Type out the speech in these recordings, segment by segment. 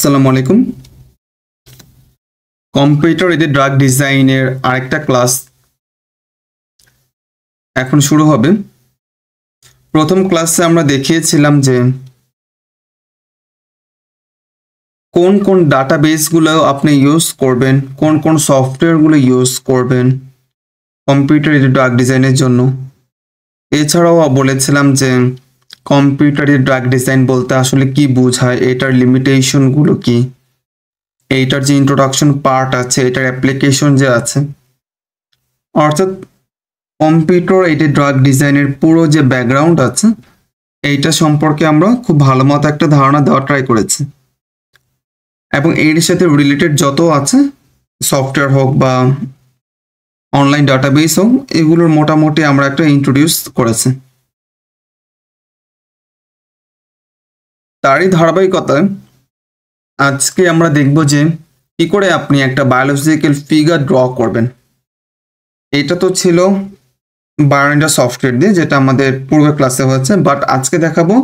আসসালামু আলাইকুম কম্পিউটার এদের ড্রাগ ডিজাইনের আরেকটা ক্লাস এখন শুরু হবে প্রথম ক্লাসে আমরা দেখিয়েছিলাম যে কোন কোন ডাটাবেসগুলো আপনি ইউজ করবেন কোন কোন সফটওয়্যারগুলো ইউজ করবেন কম্পিউটার এদের ড্রাগ ডিজাইনের জন্য এছাড়াও বলেছিলাম যে কম্পিউটারের ড্রাগ ডিজাইন বলতে আসলে কি বোঝায় এটার লিমিটেশনগুলো কি এইটার যে ইন্ট্রোডাকশন পার্ট আছে এটার অ্যাপ্লিকেশন যে আছে অর্থাৎ কম্পিউটার এটি ড্রাগ ডিজাইনের পুরো যে ব্যাকগ্রাউন্ড আছে এইটা সম্পর্কে আমরা খুব ভালো মতো একটা ধারণা দেওয়া ট্রাই করেছি এবং এর সাথে রিলেটেড যত আছে সফটওয়্যার হোক বা অনলাইন ডাটাবেস হোক এগুলোর মোটামুটি আমরা একটা ইন্ট্রোডিউস করেছি তারই ধারাবাহিকতায় আজকে আমরা দেখব যে কি করে আপনি একটা বায়োলজিক্যাল ফিগার ড্র করবেন এটা তো ছিল বায়োনিটা সফটওয়্যার দিয়ে যেটা আমাদের পূর্বের ক্লাসে হয়েছে বাট আজকে দেখাবো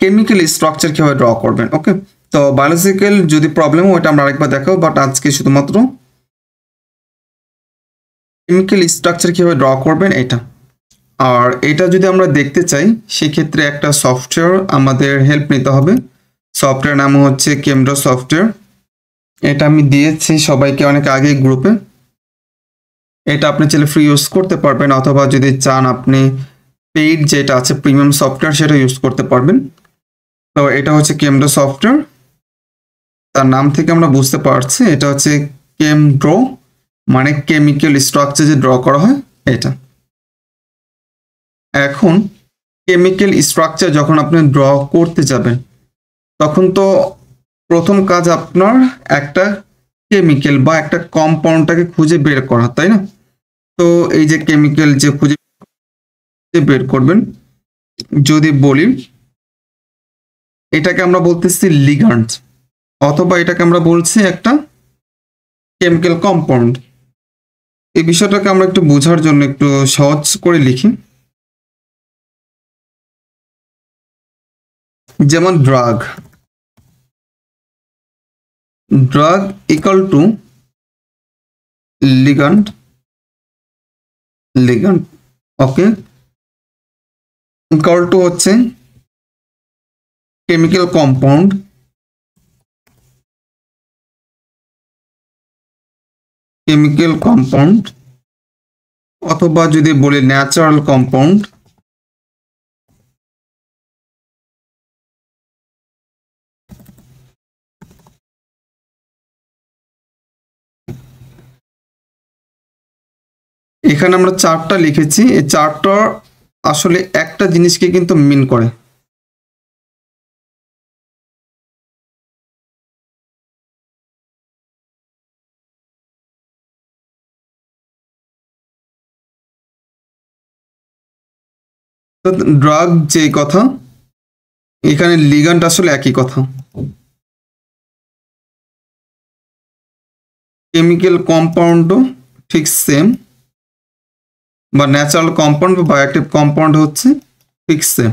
কেমিক্যাল স্ট্রাকচার কীভাবে ড্র করবেন ওকে তো বায়োলজিক্যাল যদি প্রবলেম ওইটা আমরা আরেকবার দেখাবো বাট আজকে শুধুমাত্র কেমিক্যাল স্ট্রাকচার কীভাবে ড্র করবেন এটা আর এটা যদি আমরা দেখতে চাই সেক্ষেত্রে একটা সফটওয়্যার আমাদের হেল্প নিতে হবে সফটওয়্যার নাম হচ্ছে কেমড্রা সফটওয়্যার এটা আমি দিয়েছি সবাইকে অনেক আগে গ্রুপে এটা আপনি চাইলে ফ্রি ইউজ করতে পারবেন অথবা যদি চান আপনি পেইড যেটা আছে প্রিমিয়াম সফটওয়্যার সেটা ইউজ করতে পারবেন তো এটা হচ্ছে কেমড্রো সফটওয়্যার তার নাম থেকে আমরা বুঝতে পারছি এটা হচ্ছে কেমড্রো মানে কেমিক্যাল স্ট্রাকচার যে ড্র করা হয় এটা এখন কেমিক্যাল স্ট্রাকচার যখন আপনি ড্র করতে যাবেন তখন তো প্রথম কাজ আপনার একটা কেমিক্যাল বা একটা কম্পাউন্ডটাকে খুঁজে বের করা তাই না তো এই যে কেমিক্যাল যে খুঁজে বের করবেন যদি বলি এটাকে আমরা বলতেছি লিগান্ড অথবা এটাকে আমরা বলছি একটা কেমিক্যাল কম্পাউন্ড এই বিষয়টাকে আমরা একটু বোঝার জন্য একটু সহজ করে লিখি যেমন drug drug equal to ligand ligand okay equal to হচ্ছে কেমিক্যাল কম্পাউন্ড কেমিক্যাল কম্পাউন্ড অথবা যদি বলি ন্যাচারাল কম্পাউন্ড এখানে আমরা চারটা লিখেছি এই চারটা আসলে একটা জিনিসকে কিন্তু মিন করে ড্রাগ যে কথা এখানে লিগানটা আসলে একই কথা কেমিক্যাল কম্পাউন্ডও ঠিক সেম বা ন্যাচারাল কম্পাউন্ড বা বায়োঅ্যাক্টিভ কম্পাউন্ড হচ্ছে ফিক্সে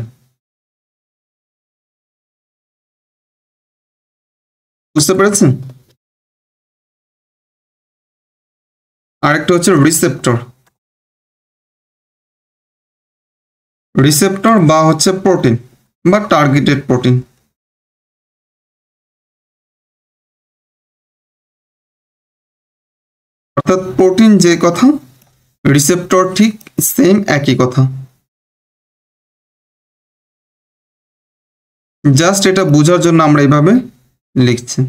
বুঝতে পেরেছেন আরেকটা হচ্ছে রিসেপ্টর রিসেপ্টর বা হচ্ছে প্রোটিন বা টার্গেটেড প্রোটিন অর্থাৎ প্রোটিন যে কথা রিসেপ্টর ঠিক সেম একই কথা জাস্ট এটা বোঝার জন্য আমরা এইভাবে লিখছি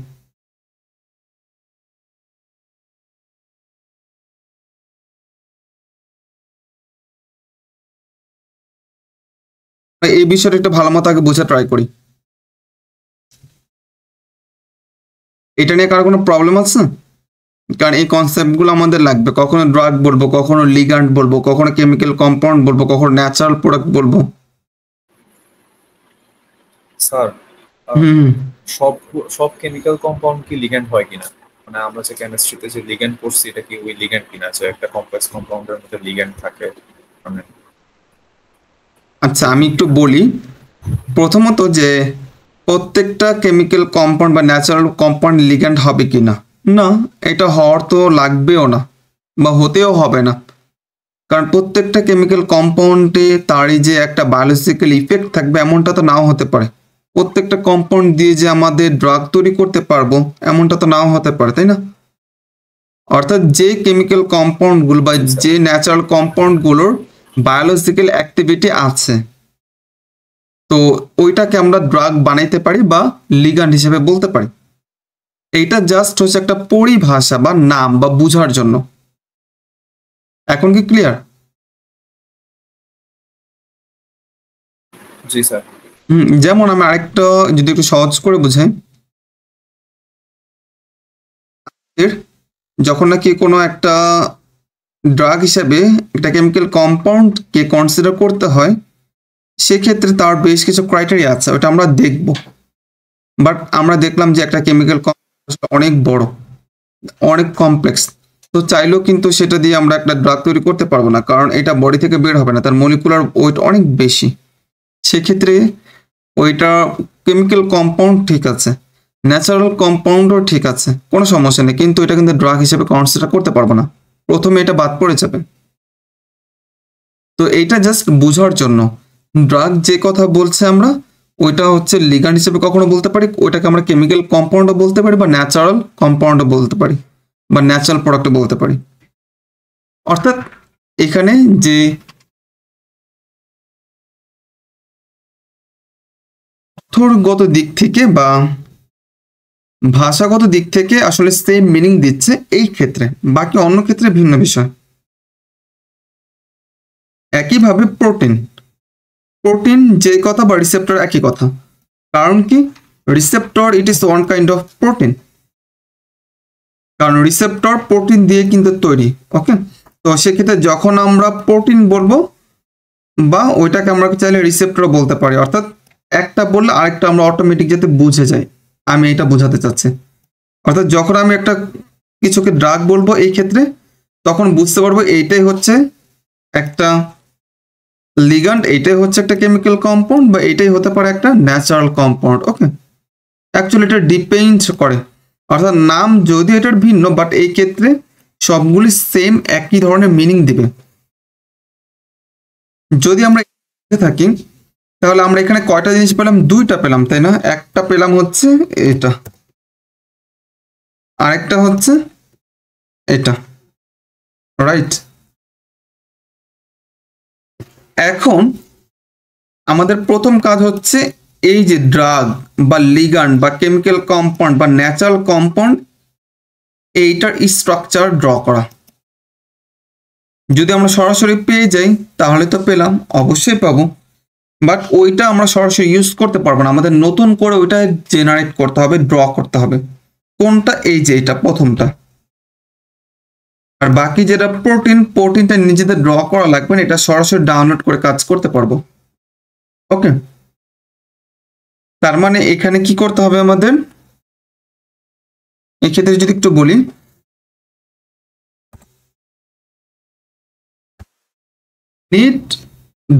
এই বিষয়টা একটা ভালো মতো আগে বোঝা ট্রাই করি এটা নিয়ে কারো কোনো প্রবলেম আছে কারণ এই কনসেপ্টগুলো আমাদের লাগবে কখনো ড্রাগ বলবো কখনো লিগান্ড বলবো কখনো কেমিক্যাল কম্পাউন্ড বলবো কখনো ন্যাচারাল প্রোডাক্ট বলবো স্যার সব সব কেমিক্যাল কম্পাউন্ড কি লিগ্যান্ড হয় কিনা মানে আমরা যে কেমিস্ট্রিতে যে লিগ্যান্ড পড়ছি এটা কি ওই লিগ্যান্ড কিনা আছে একটা কমপ্লেক্স কম্পাউন্ডের মধ্যে লিগ্যান্ড থাকে মানে আচ্ছা আমি একটু বলি প্রথমত যে প্রত্যেকটা কেমিক্যাল কম্পাউন্ড বা ন্যাচারাল কম্পাউন্ড লিগ্যান্ড হবে কিনা না এটা হওয়ার তো লাগবেও না বা হতেও হবে না কারণ প্রত্যেকটা কেমিক্যাল কম্পাউন্ডে তারই যে একটা বায়োলজিক্যাল ইফেক্ট থাকবে এমনটা তো নাও হতে পারে প্রত্যেকটা কম্পাউন্ড দিয়ে যে আমাদের ড্রাগ তৈরি করতে পারবো এমনটা তো নাও হতে পারে তাই না অর্থাৎ যে কেমিক্যাল কম্পাউন্ডগুলো বা যে ন্যাচারাল কম্পাউন্ডগুলোর বায়োলজিক্যাল অ্যাক্টিভিটি আছে তো ওইটাকে আমরা ড্রাগ বানাইতে পারি বা লিগান হিসেবে বলতে পারি এইটা জাস্ট হচ্ছে একটা পরিভাষা বা নাম বা বুঝার জন্য এখন কি ক্লিয়ার হুম যেমন আমি আরেকটা যদি একটু সহজ করে বুঝাই যখন নাকি কোনো একটা ড্রাগ হিসাবে একটা কেমিক্যাল কম্পাউন্ডকে কনসিডার করতে হয় সেক্ষেত্রে তার বেশ কিছু ক্রাইটেরিয়া আছে ওটা আমরা দেখব বাট আমরা দেখলাম যে একটা কেমিক্যাল অনেক বড় অনেক কমপ্লেক্স তো চাইলেও কিন্তু সেটা দিয়ে আমরা একটা ড্রাগ তৈরি করতে পারবো না কারণ এটা বডি থেকে বের হবে না তার মলিকুলার ওয়েট অনেক বেশি সেক্ষেত্রে ওইটা কেমিক্যাল কম্পাউন্ড ঠিক আছে ন্যাচারাল কম্পাউন্ডও ঠিক আছে কোনো সমস্যা নেই কিন্তু এটা কিন্তু ড্রাগ হিসেবে কনসিডার করতে পারবো না প্রথমে এটা বাদ পড়ে যাবে তো এইটা জাস্ট বোঝার জন্য ড্রাগ যে কথা বলছে আমরা ওইটা হচ্ছে লিগান হিসেবে কখনো বলতে পারি ওইটাকে আমরা কেমিক্যাল কম্পাউন্ডও বলতে পারি বা ন্যাচারাল কম্পাউন্ডও বলতে পারি বা ন্যাচারাল প্রোডাক্টও বলতে পারি অর্থাৎ এখানে যে অর্থগত দিক থেকে বা ভাষাগত দিক থেকে আসলে সেম মিনিং দিচ্ছে এই ক্ষেত্রে বাকি অন্য ক্ষেত্রে ভিন্ন বিষয় একইভাবে প্রোটিন প্রোটিন যে কথা বা রিসেপ্টর একই কথা কারণ কি receptor it is one kind of protein কারণ রিসেপ্টর প্রোটিন দিয়ে কিন্তু তৈরি ওকে তো সেক্ষেত্রে যখন আমরা প্রোটিন বলবো বা ওইটাকে আমরা চাইলে রিসেপ্টর বলতে পারি অর্থাৎ একটা বললে আরেকটা আমরা অটোমেটিক যাতে বুঝে যাই আমি এটা বোঝাতে চাচ্ছি অর্থাৎ যখন আমি একটা কিছুকে ড্রাগ বলবো এই ক্ষেত্রে তখন বুঝতে পারবো এইটাই হচ্ছে একটা লিগান্ড এইটাই হচ্ছে একটা কেমিক্যাল কম্পাউন্ড বা এইটাই হতে পারে একটা ন্যাচারাল কম্পাউন্ড ওকে অ্যাকচুয়ালি এটা ডিপেন্ড করে অর্থাৎ নাম যদিও এটার ভিন্ন বাট এই ক্ষেত্রে সবগুলি সেম একই ধরনের মিনিং দিবে যদি আমরা থাকি তাহলে আমরা এখানে কয়টা জিনিস পেলাম দুইটা পেলাম তাই না একটা পেলাম হচ্ছে এটা আরেকটা হচ্ছে এটা রাইট এখন আমাদের প্রথম কাজ হচ্ছে এই যে ড্রাগ বা লিগান বা কেমিক্যাল কম্পাউন্ড বা ন্যাচারাল কম্পাউন্ড এইটার স্ট্রাকচার ড্র করা যদি আমরা সরাসরি পেয়ে যাই তাহলে তো পেলাম অবশ্যই পাবো বাট ওইটা আমরা সরাসরি ইউজ করতে পারবো না আমাদের নতুন করে ওইটা জেনারেট করতে হবে ড্র করতে হবে কোনটা এই যে এটা প্রথমটা আর বাকি যেটা প্রোটিন প্রোটিনটা নিজেদের ড্র করা লাগবে এটা সরাসরি ডাউনলোড করে কাজ করতে পারবো ওকে তার মানে এখানে কি করতে হবে আমাদের এক্ষেত্রে যদি একটু বলি নিট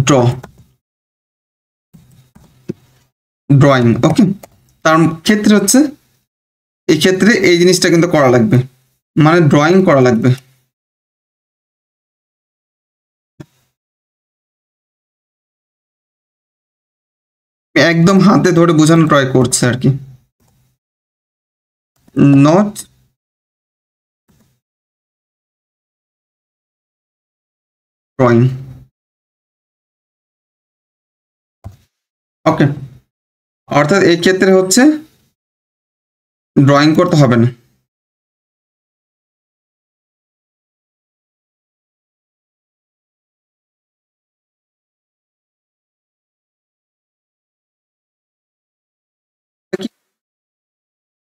ড্র ড্রয়িং ওকে তার ক্ষেত্রে হচ্ছে এক্ষেত্রে এই জিনিসটা কিন্তু করা লাগবে মানে ড্রয়িং করা লাগবে একদম হাতে ধরে বোঝানো ট্রাই করছে আর কি নট ড্রয়িং ওকে অর্থাৎ এক্ষেত্রে হচ্ছে ড্রয়িং করতে হবে না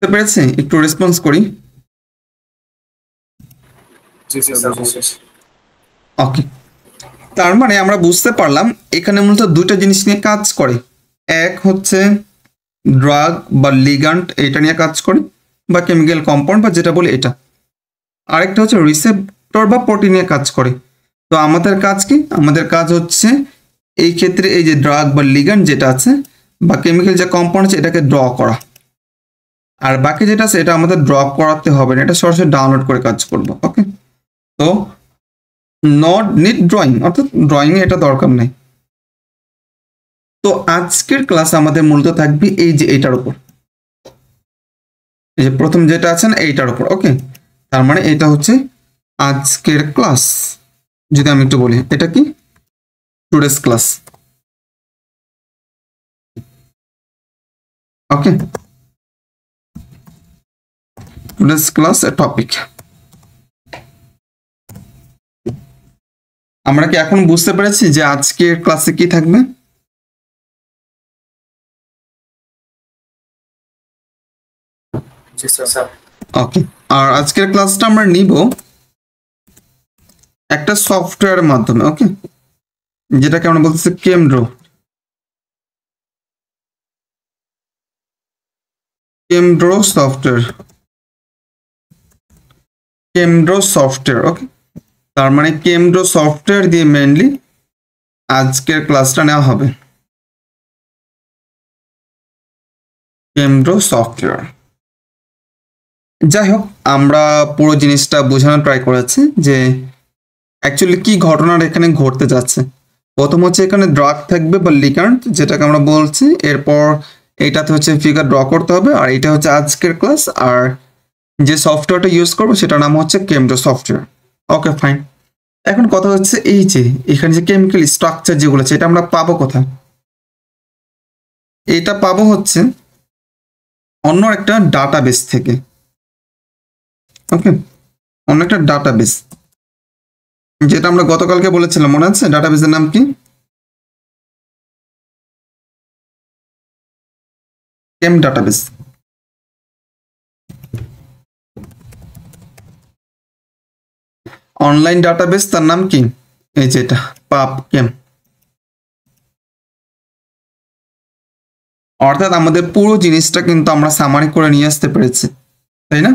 বুঝতে পেরেছি একটু রেসপন্স করি ওকে তার মানে আমরা বুঝতে পারলাম এখানে মূলত দুইটা জিনিস নিয়ে কাজ করে এক হচ্ছে ড্রাগ বা লিগান্ট এটা নিয়ে কাজ করে বা কেমিক্যাল কম্পাউন্ড বা যেটা বলি এটা আরেকটা হচ্ছে রিসেপ্টর বা প্রোটিন নিয়ে কাজ করে তো আমাদের কাজ কি আমাদের কাজ হচ্ছে এই ক্ষেত্রে এই যে ড্রাগ বা লিগান্ট যেটা আছে বা কেমিক্যাল যে কম্পাউন্ড আছে এটাকে ড্র করা আর বাকি যেটা আছে এটা আমাদের ড্রপ করাতে হবে না এটা সরাসরি ডাউনলোড করে কাজ করব ওকে তো নট নিট ড্রয়িং অর্থাৎ ড্রয়িং এটা দরকার নেই তো আজকের ক্লাস আমাদের মূলত থাকবে এই যে এইটার উপর এই যে প্রথম যেটা আছে না এইটার উপর ওকে তার মানে এটা হচ্ছে আজকের ক্লাস যদি আমি একটু বলি এটা কি today's class okay today's class a topic আমরা কি এখন বুঝতে পেরেছি যে আজকের ক্লাসে কি থাকবে ওকে আর আজকের ক্লাসটা আমরা নিব একটা সফটওয়্যারের মাধ্যমে ওকে যেটাকে আমরা বলতেছি কেমড্র কেমড্র সফটওয়্যার কেমড্রো সফটওয়্যার ওকে তার মানে কেমড্রো সফটওয়্যার দিয়ে মেনলি আজকের ক্লাসটা নেওয়া হবে কেমড্রো সফটওয়্যার যাই হোক আমরা পুরো জিনিসটা বোঝানোর ট্রাই করেছি যে অ্যাকচুয়ালি কি ঘটনার এখানে ঘটতে যাচ্ছে প্রথম হচ্ছে এখানে ড্রাগ থাকবে বা লিকান্ট যেটাকে আমরা বলছি এরপর এটাতে হচ্ছে ফিগার ড্র করতে হবে আর এটা হচ্ছে আজকের ক্লাস আর যে সফটওয়্যারটা ইউজ করবো সেটার নাম হচ্ছে কেমডো সফটওয়্যার ওকে ফাইন এখন কথা হচ্ছে এই যে এখানে যে কেমিক্যাল স্ট্রাকচার যেগুলো আছে এটা আমরা পাবো কোথায় এটা পাবো হচ্ছে অন্য একটা ডাটাবেস থেকে ওকে অন্য একটা বেস যেটা আমরা গতকালকে বলেছিলাম মনে আছে ডাটাবেসের নাম কি কেম ডাটাবেস অনলাইন ডাটাবেস তার নাম কি এই যে এটা পাপ কেম অর্থাৎ আমাদের পুরো জিনিসটা কিন্তু আমরা সামারি করে নিয়ে আসতে পেরেছি তাই না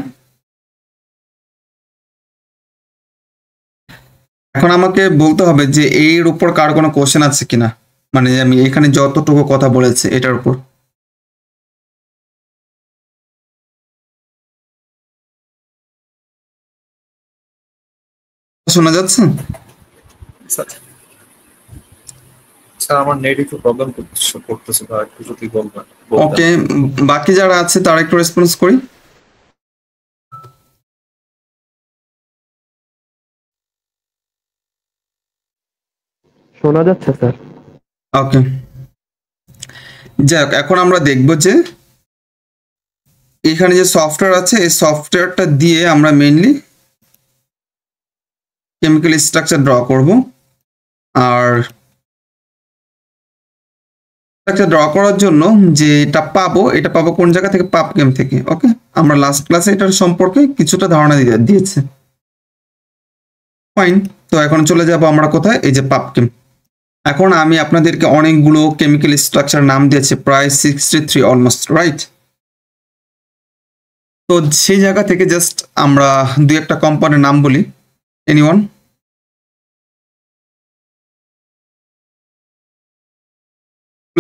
এখন আমাকে বলতে হবে যে এর উপর কার কোনো কোশ্চেন আছে কিনা মানে আমি এখানে যতটুকু কথা বলেছি এটার উপর শোনা যাচ্ছে আমার নেট একটু প্রবলেম করতেছে বা একটু যদি বলবেন ওকে বাকি যারা আছে তারা একটু রেসপন্স করি শোনা যাচ্ছে স্যার ওকে যাক এখন আমরা দেখব যে এখানে যে সফটওয়্যার আছে এই সফটওয়্যারটা দিয়ে আমরা মেইনলি কেমিক্যাল স্ট্রাকচার ড্র করব আর স্ট্রাকচার ড্র করার জন্য যেটা পাবো এটা পাবো কোন জায়গা থেকে পাপ গেম থেকে ওকে আমরা লাস্ট ক্লাসে এটার সম্পর্কে কিছুটা ধারণা দিয়েছে ফাইন তো এখন চলে যাব আমরা কোথায় এই যে পাপ গেম এখন আমি আপনাদেরকে অনেকগুলো কেমিক্যাল স্ট্রাকচার নাম দিয়েছে প্রায় সিক্সটি থ্রি অলমোস্ট রাইট তো সেই জায়গা থেকে জাস্ট আমরা দু একটা কোম্পানির নাম বলি এনি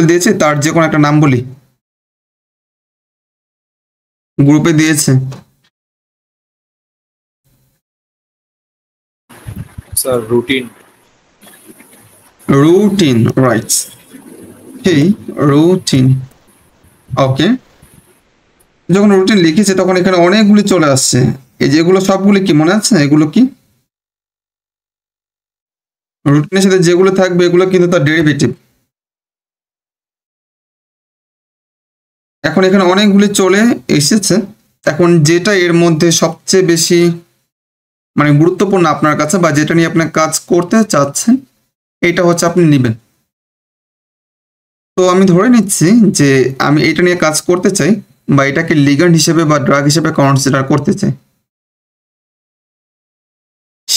দিয়েছে তার যে কোনো একটা নাম বলি গ্রুপে দিয়েছে স্যার রুটিন রুটিন রাইট এই রুটিন ওকে যখন রুটিন লিখেছে তখন এখানে অনেকগুলি চলে আসছে এই যেগুলো সবগুলি কি মনে আছে এগুলো কি রুটিনের সাথে যেগুলো থাকবে এগুলো কিন্তু তার ডেরিভেটিভ এখন এখানে অনেকগুলি চলে এসেছে এখন যেটা এর মধ্যে সবচেয়ে বেশি মানে গুরুত্বপূর্ণ আপনার কাছে বা যেটা নিয়ে আপনার কাজ করতে চাচ্ছেন এটা হচ্ছে আপনি নেবেন তো আমি ধরে নিচ্ছি যে আমি এটা নিয়ে কাজ করতে চাই বা এটাকে লিগান্ড হিসেবে বা ড্রাগ হিসেবে কনসিডার করতে চাই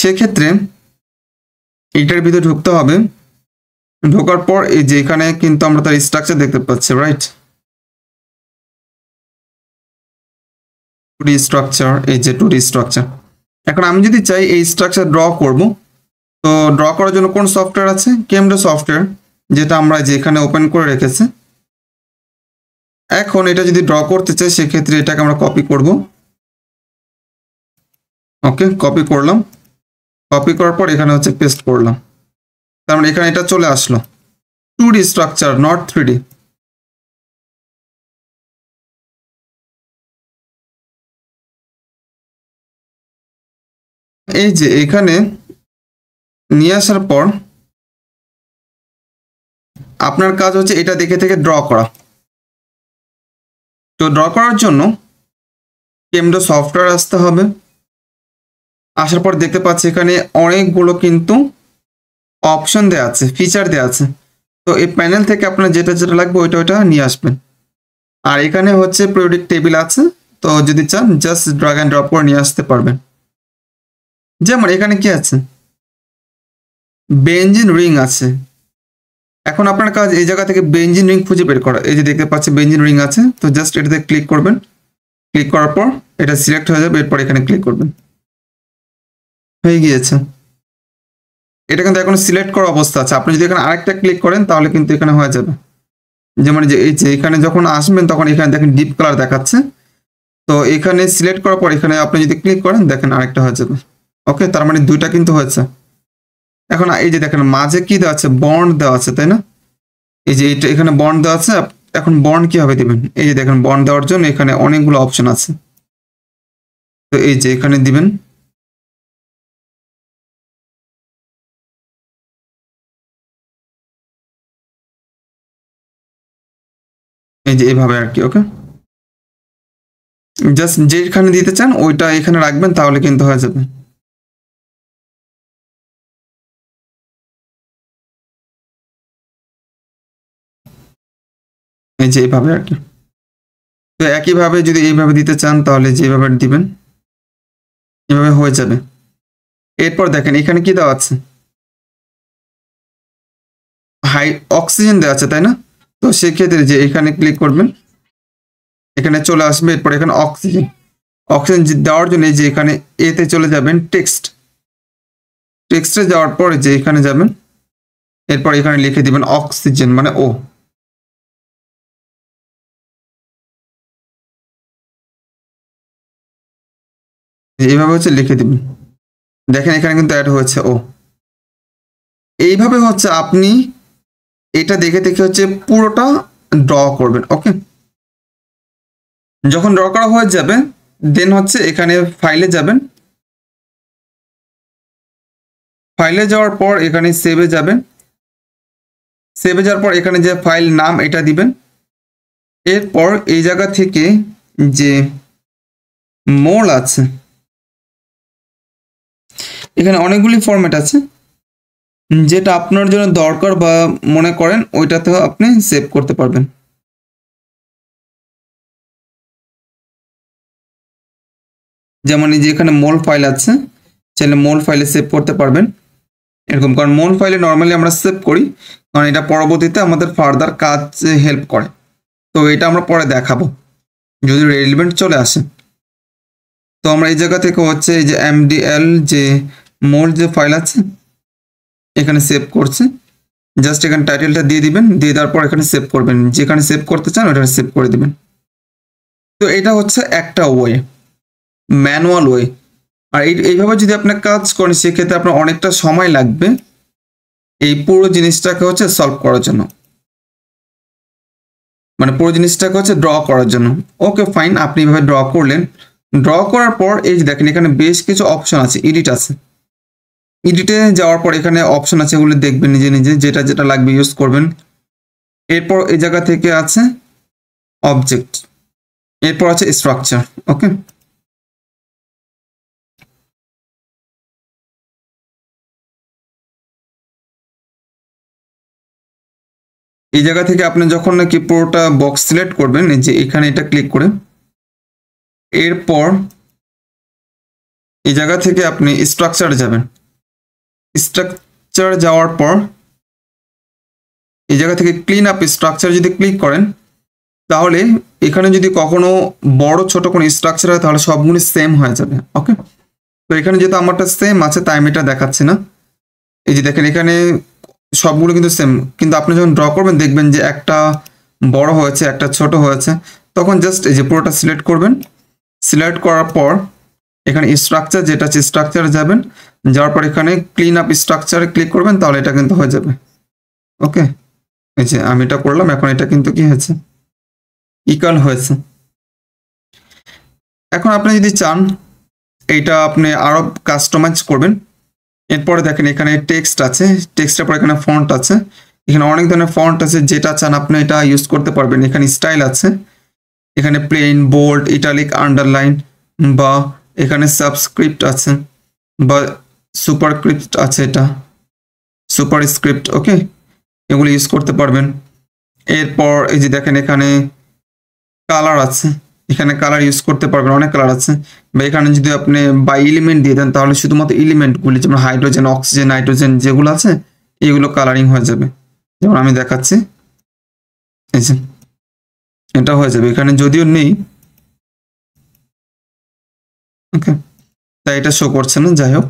সেক্ষেত্রে এটার ভিতরে ঢুকতে হবে ঢোকার পর এই যে এখানে কিন্তু আমরা তার স্ট্রাকচার দেখতে পাচ্ছি রাইট টুডি স্ট্রাকচার এই যে টুডি স্ট্রাকচার এখন আমি যদি চাই এই স্ট্রাকচার ড্র করব তো ড্র করার জন্য কোন সফটওয়্যার আছে কেমডো সফটওয়্যার যেটা আমরা যেখানে ওপেন করে রেখেছি এখন এটা যদি ড্র করতে চাই সেক্ষেত্রে এটাকে আমরা কপি করব ওকে কপি করলাম কপি করার পর এখানে হচ্ছে পেস্ট করলাম তার মানে এখানে এটা চলে আসলো টু স্ট্রাকচার নট থ্রি এই যে এখানে নিয়ে আসার পর আপনার কাজ হচ্ছে এটা দেখে থেকে ড্র করা তো ড্র করার জন্য কেমডো সফটওয়্যার আসতে হবে আসার পর দেখতে পাচ্ছি এখানে অনেকগুলো কিন্তু অপশন দেওয়া আছে ফিচার দেওয়া আছে তো এই প্যানেল থেকে আপনার যেটা যেটা লাগবে ওইটা ওইটা নিয়ে আসবেন আর এখানে হচ্ছে প্রোডিক্ট টেবিল আছে তো যদি চান জাস্ট ড্রাগ অ্যান্ড ড্রপ করে নিয়ে আসতে পারবেন যেমন এখানে কি আছে বেঞ্জিন রিং আছে এখন আপনার কাজ এই জায়গা থেকে বেঞ্জিন রিং খুঁজে বের করা এই যে দেখতে পাচ্ছি বেঞ্জিন রিং আছে তো জাস্ট এটাতে ক্লিক করবেন ক্লিক করার পর এটা সিলেক্ট হয়ে যাবে এরপর এখানে ক্লিক করবেন হয়ে গিয়েছে এটা কিন্তু এখন সিলেক্ট করা অবস্থা আছে আপনি যদি এখানে আরেকটা ক্লিক করেন তাহলে কিন্তু এখানে হয়ে যাবে যেমন যে এই যে এখানে যখন আসবেন তখন এখানে দেখেন ডিপ কালার দেখাচ্ছে তো এখানে সিলেক্ট করার পর এখানে আপনি যদি ক্লিক করেন দেখেন আরেকটা হয়ে যাবে ওকে তার মানে দুইটা কিন্তু হয়েছে এখন এই যে দেখেন মাঝে কি দেওয়া আছে বন্ড দেওয়া আছে তাই না এই যে এটা এখানে বন্ড দেওয়া আছে এখন বন্ড কিভাবে দিবেন এই যে দেখেন বন্ড দেওয়ার জন্য এখানে অনেকগুলো অপশন আছে তো এই যে এখানে দিবেন এই যে এইভাবে আর কি ওকে জাস্ট যেখানে দিতে চান ওইটা এখানে রাখবেন তাহলে কিন্তু হয়ে যাবে এই যে এইভাবে আর কি তো একইভাবে যদি এইভাবে দিতে চান তাহলে যেভাবে দিবেন এভাবে হয়ে যাবে এরপর দেখেন এখানে কি দেওয়া আছে হাই অক্সিজেন দেওয়া আছে তাই না তো সেক্ষেত্রে যে এখানে ক্লিক করবেন এখানে চলে আসবে এরপর এখানে অক্সিজেন অক্সিজেন দেওয়ার জন্য যে এখানে এতে চলে যাবেন টেক্সট টেক্সটে যাওয়ার পরে যে এখানে যাবেন এরপর এখানে লিখে দিবেন অক্সিজেন মানে ও এইভাবে হচ্ছে লিখে দিবেন দেখেন এখানে কিন্তু অ্যাড হয়েছে ও এইভাবে হচ্ছে আপনি এটা দেখে দেখে হচ্ছে পুরোটা ড্র করবেন ওকে যখন ড্র করা হয়ে যাবে দেন হচ্ছে এখানে ফাইলে যাবেন ফাইলে যাওয়ার পর এখানে সেভে যাবেন সেভে যাওয়ার পর এখানে যে ফাইল নাম এটা দিবেন এরপর এই জায়গা থেকে যে মোল আছে এখানে অনেকগুলি ফর্ম্যাট আছে যেটা আপনার জন্য দরকার বা মনে করেন ওইটাতেও আপনি সেভ করতে পারবেন যেমন এই যে এখানে মোল ফাইল আছে চাইলে মোল ফাইলে সেভ করতে পারবেন এরকম কারণ মোল ফাইলে নর্মালি আমরা সেভ করি কারণ এটা পরবর্তীতে আমাদের ফার্দার কাজ হেল্প করে তো এটা আমরা পরে দেখাবো যদি রেলিভেন্ট চলে আসে তো আমরা এই জায়গা থেকে হচ্ছে এই যে এমডিএল যে মোর যে ফাইল আছে এখানে সেভ করছে জাস্ট এখানে টাইটেলটা দিয়ে দিবেন দিয়ে দেওয়ার পর এখানে সেভ করবেন যেখানে সেভ করতে চান ওটা সেভ করে দিবেন তো এটা হচ্ছে একটা ওয়ে ম্যানুয়াল ওয়ে আর এইভাবে যদি আপনার কাজ করেন সেক্ষেত্রে আপনার অনেকটা সময় লাগবে এই পুরো জিনিসটাকে হচ্ছে সলভ করার জন্য মানে পুরো জিনিসটাকে হচ্ছে ড্র করার জন্য ওকে ফাইন আপনি এভাবে ড্র করলেন ড্র করার পর এই যে দেখেন এখানে বেশ কিছু অপশন আছে এডিট আছে এডিটে যাওয়ার পর এখানে অপশন আছে এগুলো দেখবেন নিজে নিজে যেটা যেটা লাগবে ইউজ করবেন এরপর এই জায়গা থেকে আছে অবজেক্ট এরপর আছে স্ট্রাকচার ওকে এই জায়গা থেকে আপনি যখন নাকি পুরোটা বক্স সিলেক্ট করবেন যে এখানে এটা ক্লিক করে এরপর এই জায়গা থেকে আপনি স্ট্রাকচারে যাবেন স্ট্রাকচার যাওয়ার পর এই জায়গা থেকে ক্লিন আপ স্ট্রাকচার যদি ক্লিক করেন তাহলে এখানে যদি কখনো বড় ছোট কোনো স্ট্রাকচার হয় তাহলে সবগুলি সেম হয়ে যাবে ওকে তো এখানে যেহেতু আমারটা সেম আছে তাই আমি এটা দেখাচ্ছি না এই যে দেখেন এখানে সবগুলো কিন্তু সেম কিন্তু আপনি যখন ড্র করবেন দেখবেন যে একটা বড় হয়েছে একটা ছোট হয়েছে তখন জাস্ট এই যে পুরোটা সিলেক্ট করবেন সিলেক্ট করার পর এখানে স্ট্রাকচার যেটা আছে স্ট্রাকচারে যাবেন যাওয়ার পর এখানে ক্লিন আপ স্ট্রাকচারে ক্লিক করবেন তাহলে এটা কিন্তু হয়ে যাবে ওকে এই যে আমি এটা করলাম এখন এটা কিন্তু কি হয়েছে ইকাল হয়েছে এখন আপনি যদি চান এইটা আপনি আরো কাস্টমাইজ করবেন এরপরে দেখেন এখানে টেক্সট আছে টেক্সটের পর এখানে ফন্ট আছে এখানে অনেক ধরনের ফন্ট আছে যেটা চান আপনি এটা ইউজ করতে পারবেন এখানে স্টাইল আছে এখানে প্লেন বোল্ড ইটালিক আন্ডারলাইন বা এখানে সাবস্ক্রিপ্ট আছে বা সুপারক্রিপ্ট আছে এটা সুপার স্ক্রিপ্ট ওকে এগুলো ইউজ করতে পারবেন এরপর এই যে দেখেন এখানে কালার আছে এখানে কালার ইউজ করতে পারবেন অনেক কালার আছে বা এখানে যদি আপনি বাই ইলিমেন্ট দিয়ে দেন তাহলে শুধুমাত্র ইলিমেন্টগুলি যেমন হাইড্রোজেন অক্সিজেন নাইট্রোজেন যেগুলো আছে এগুলো কালারিং হয়ে যাবে যেমন আমি দেখাচ্ছি এই যে এটা হয়ে যাবে এখানে যদিও নেই ওকে তাই এটা শো করছে না যাই হোক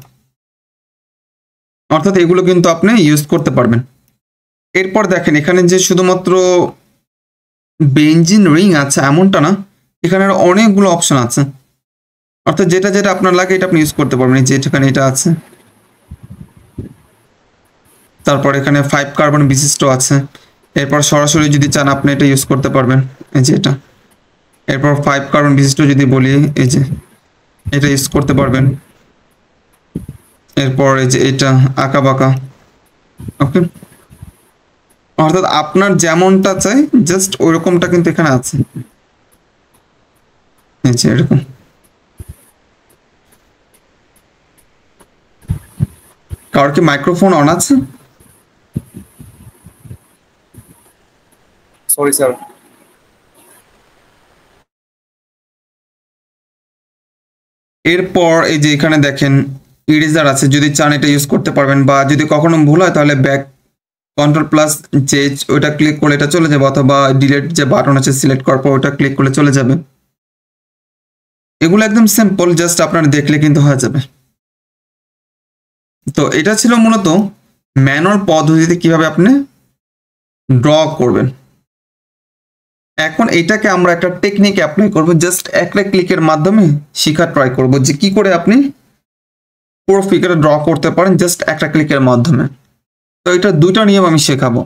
অর্থাৎ এগুলো কিন্তু আপনি ইউজ করতে পারবেন এরপর দেখেন এখানে যে শুধুমাত্র বেঞ্জিন রিং আছে এমনটা না এখানে অনেকগুলো অপশন আছে অর্থাৎ যেটা যেটা আপনার লাগে এটা আপনি ইউজ করতে পারবেন যে এখানে এটা আছে তারপর এখানে ফাইভ কার্বন বিশিষ্ট আছে এরপর সরাসরি যদি চান আপনি এটা ইউজ করতে পারবেন এই যে এটা এরপর ফাইভ কার্বন বিশিষ্ট যদি বলি এই যে এটা ইউজ করতে পারবেন এরপর এই যে এটা আঁকা বাঁকা ওকে অর্থাৎ আপনার যেমনটা চাই জাস্ট ওইরকমটা কিন্তু এখানে আছে এরকম কারোর কি মাইক্রোফোন অন আছে সরি স্যার এরপর এই যে এখানে দেখেন ইরেজার আছে যদি চান এটা ইউজ করতে পারবেন বা যদি কখনো ভুল হয় তাহলে ব্যাক কন্ট্রোল প্লাস যে ওইটা ক্লিক করলে এটা চলে যাবে অথবা ডিলেট যে বাটন আছে সিলেক্ট করার পর ওটা ক্লিক করলে চলে যাবে এগুলো একদম সিম্পল জাস্ট আপনার দেখলে কিন্তু হয়ে যাবে তো এটা ছিল মূলত ম্যানুয়াল পদ্ধতিতে কিভাবে আপনি ড্র করবেন এখন এটাকে আমরা একটা টেকনিক অ্যাপ্লাই করব জাস্ট একটা ক্লিকের মাধ্যমে শিখা ট্রাই করব যে কি করে আপনি পুরো ফিগার ড্র করতে পারেন জাস্ট একটা ক্লিকের মাধ্যমে তো এটা দুটো নিয়ম আমি শেখাবো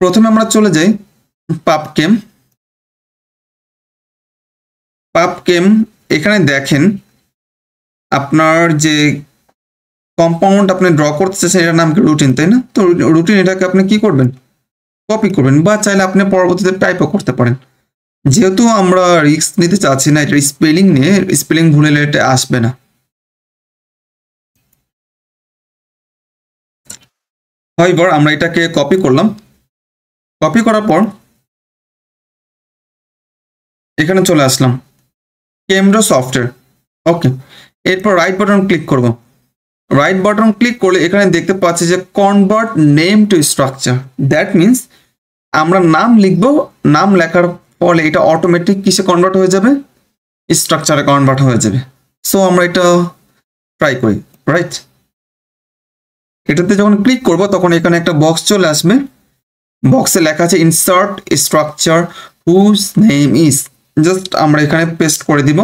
প্রথমে আমরা চলে যাই পাপ কেম পাপ কেম এখানে দেখেন আপনার যে কম্পাউন্ড আপনি ড্র করতে চাইছেন এটার নাম কি রুটিন তাই না তো রুটিন এটাকে আপনি কি করবেন কপি করবেন বা চাইলে আপনি পরবর্তীতে টাইপও করতে পারেন যেহেতু আমরা রিস্ক নিতে চাচ্ছি না এটা স্পেলিং নিয়ে স্পেলিং ভুলে এটা আসবে না এবার আমরা এটাকে কপি করলাম কপি করার পর এখানে চলে আসলাম ক্যামেরা সফটওয়্যার ওকে এরপর রাইট বাটন ক্লিক করব রাইট বাটন ক্লিক করলে এখানে দেখতে পাচ্ছি যে convert name to structure that means আমরা নাম লিখব নাম লেখার ফলে এটা অটোমেটিক কিসে কনভার্ট হয়ে যাবে স্ট্রাকচারে কনভার্ট হয়ে যাবে সো আমরা এটা ট্রাই করি রাইট এটাতে যখন ক্লিক করব তখন এখানে একটা বক্স চলে আসবে বক্সে লেখা আছে insert structure whose name is just আমরা এখানে পেস্ট করে দিব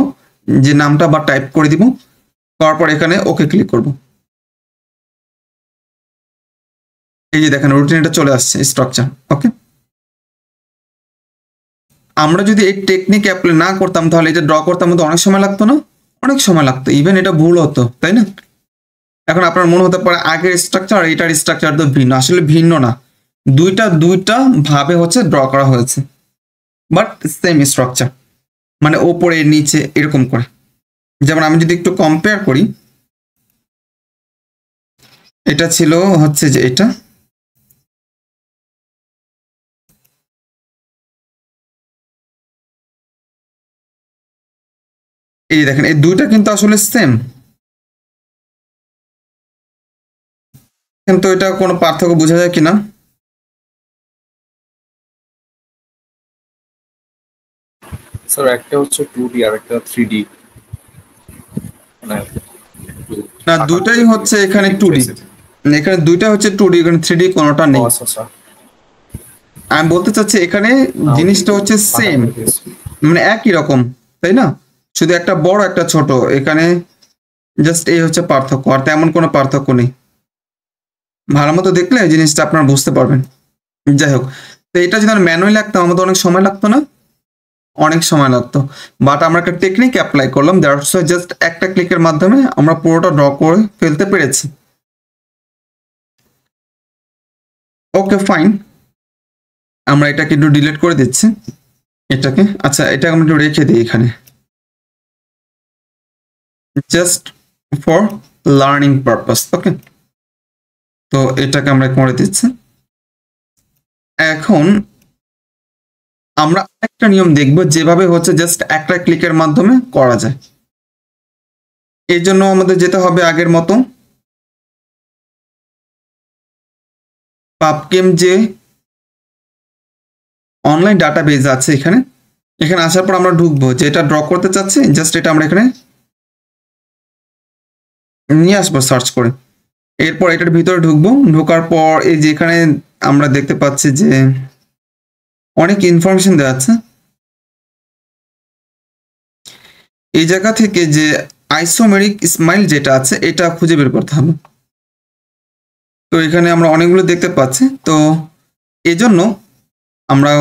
যে নামটা বা টাইপ করে দিব তারপর এখানে ওকে ক্লিক করব এই যে দেখেন রুটিন এটা চলে আসছে স্ট্রাকচার ওকে আমরা যদি এই টেকনিক অ্যাপ্লাই না করতাম তাহলে এটা ড্র করতাম তো অনেক সময় লাগতো না অনেক সময় লাগতো ইভেন এটা ভুল হতো তাই না এখন আপনার মনে হতে পারে আগের স্ট্রাকচার এটার স্ট্রাকচার তো ভিন্ন আসলে ভিন্ন না দুইটা দুইটা ভাবে হচ্ছে ড্র করা হয়েছে বাট সেম স্ট্রাকচার মানে ওপরে নিচে এরকম করে যেমন আমি যদি একটু কম্পেয়ার করি এটা ছিল হচ্ছে যে এটা এই দেখেন এই দুইটা কিন্তু আসলে সেম কিন্তু এটা কোনো পার্থক্য বোঝা যায় কিনা মানে না হচ্ছে এখানে এখানে দুইটা হচ্ছে কোনোটা নেই oh, আচ্ছা, আচ্ছা। আমি বলতে চাচ্ছি এখানে ah, জিনিসটা হচ্ছে সেম মানে একই রকম তাই না শুধু একটা বড় একটা ছোট এখানে জাস্ট এই হচ্ছে পার্থক্য আর তেমন কোনো পার্থক্য নেই ভালো মতো দেখলে জিনিসটা আপনারা বুঝতে পারবেন যাই হোক তো এটা যদি ম্যানুয়ালি লাগতো আমাদের অনেক সময় লাগতো না অনেক সময় লাগতো বাট আমরা একটা টেকনিক অ্যাপ্লাই করলাম সো জাস্ট একটা ক্লিকের মাধ্যমে আমরা পুরোটা ড্র করে ফেলতে পেরেছি ওকে ফাইন আমরা এটাকে একটু ডিলিট করে দিচ্ছি এটাকে আচ্ছা এটাকে আমরা একটু রেখে দিই এখানে just for learning purpose okay তো এটাকে আমরা করে দিচ্ছি এখন আমরা একটা নিয়ম দেখব যেভাবে হচ্ছে জাস্ট একটা ক্লিকের মাধ্যমে করা যায় এর জন্য আমাদের যেতে হবে আগের মতো পাপকেম যে অনলাইন ডাটাবেজ আছে এখানে এখানে আসার পর আমরা ঢুকবো যেটা ড্র করতে চাচ্ছি জাস্ট এটা আমরা এখানে নিয়ে আসবো সার্চ করে এরপর এটার ভিতরে ঢুকবো ঢোকার পর এই যেখানে আমরা দেখতে পাচ্ছি যে অনেক ইনফরমেশন দেওয়া আছে এই জায়গা থেকে যে আইসোমেরিক স্মাইল যেটা আছে এটা খুঁজে বের করতে হবে তো এখানে আমরা অনেকগুলো দেখতে পাচ্ছি তো এজন্য আমরা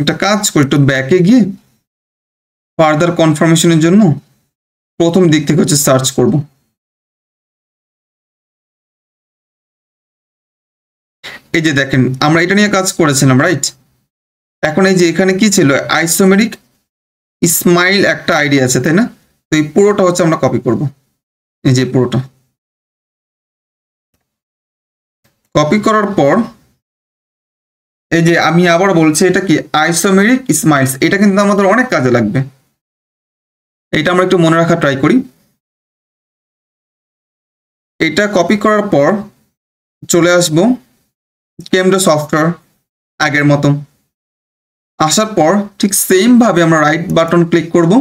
একটা কাজ করি একটু ব্যাকে গিয়ে ফার্দার কনফার্মেশনের জন্য প্রথম দিক থেকে হচ্ছে সার্চ করবো এই যে দেখেন আমরা এটা নিয়ে কাজ করেছিলাম রাইট এখন এই যে এখানে কি ছিল আইসোমেরিক স্মাইল একটা আইডিয়া আছে তাই না তো এই পুরোটা হচ্ছে আমরা কপি করব এই যে পুরোটা কপি করার পর এই যে আমি আবার বলছি এটা কি আইসোমেরিক স্মাইলস এটা কিন্তু আমাদের অনেক কাজে লাগবে এটা আমরা একটু মনে রাখা ট্রাই করি এটা কপি করার পর চলে আসবো কেমডো সফটওয়্যার আগের মতো আসার পর ঠিক সেমভাবে আমরা রাইট বাটন ক্লিক করব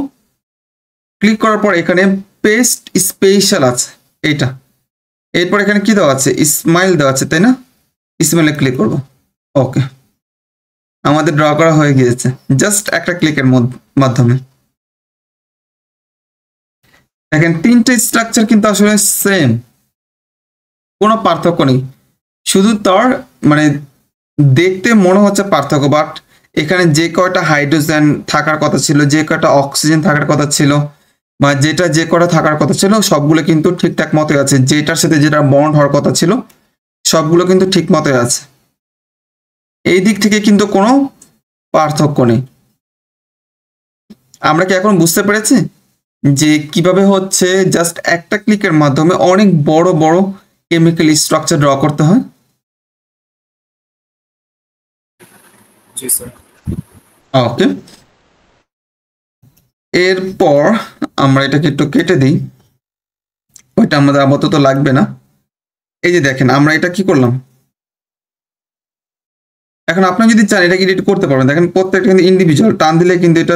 ক্লিক করার পর এখানে পেস্ট স্পেশাল আছে এটা এরপর এখানে কি দেওয়া আছে স্মাইল দেওয়া আছে তাই না স্মাইলে ক্লিক করব ওকে আমাদের ড্র করা হয়ে গিয়েছে জাস্ট একটা ক্লিকের মাধ্যমে দেখেন তিনটে স্ট্রাকচার কিন্তু আসলে সেম কোনো পার্থক্য নেই শুধু তার মানে দেখতে মনে হচ্ছে পার্থক্য বাট এখানে যে কয়টা হাইড্রোজেন থাকার কথা ছিল যে কয়টা অক্সিজেন থাকার কথা ছিল বা যেটা যে কটা থাকার কথা ছিল সবগুলো কিন্তু ঠিকঠাক মতোই আছে যেটার সাথে যেটা বন্ড হওয়ার কথা ছিল সবগুলো কিন্তু ঠিক মতোই আছে এই দিক থেকে কিন্তু কোনো পার্থক্য নেই আমরা কি এখন বুঝতে পেরেছি যে কিভাবে হচ্ছে জাস্ট একটা ক্লিকের মাধ্যমে অনেক বড় বড় কেমিক্যাল স্ট্রাকচার ড্র করতে হয় ওকে এরপর আমরা এটাকে একটু কেটে দিই ওইটা আমাদের আপাতত লাগবে না এই যে দেখেন আমরা এটা কি করলাম এখন আপনি যদি চান এটা এডিট করতে পারবেন দেখেন প্রত্যেকটা কিন্তু ইন্ডিভিজুয়াল টান দিলে কিন্তু এটা